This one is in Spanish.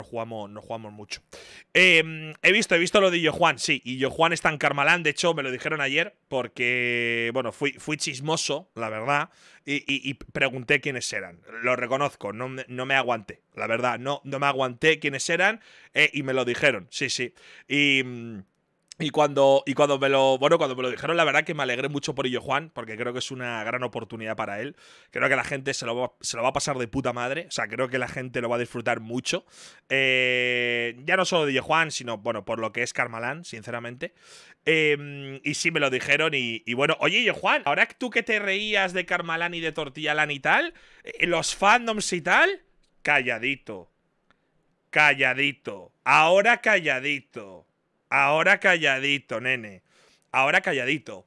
No jugamos, jugamos mucho. Em, he visto, he visto lo de Juan sí. Y Juan está en Carmalán, de hecho, me lo dijeron ayer, porque, bueno, fui, fui chismoso, la verdad, y, pregunté quiénes eran. Lo reconozco, no, me aguanté, la verdad, no, no me aguanté quiénes eran, eh, y me lo dijeron, sí, sí. Y. Mm, y cuando, y cuando me lo. Bueno, cuando me lo dijeron, la verdad que me alegré mucho por ello, Juan, porque creo que es una gran oportunidad para él. Creo que la gente se lo va, a pasar de puta madre. O sea, creo que la gente lo va a disfrutar mucho. Eh, ya no solo de ello, Juan, sino, bueno, por lo que es Carmalán, sinceramente. Em, y sí me lo dijeron. Y, bueno, oye, yo, Juan, ahora tú que te reías de Carmalán y de Tortillalán y tal, eh, los fandoms y tal, calladito. Calladito. Ahora calladito. Ahora calladito, nene. Ahora calladito.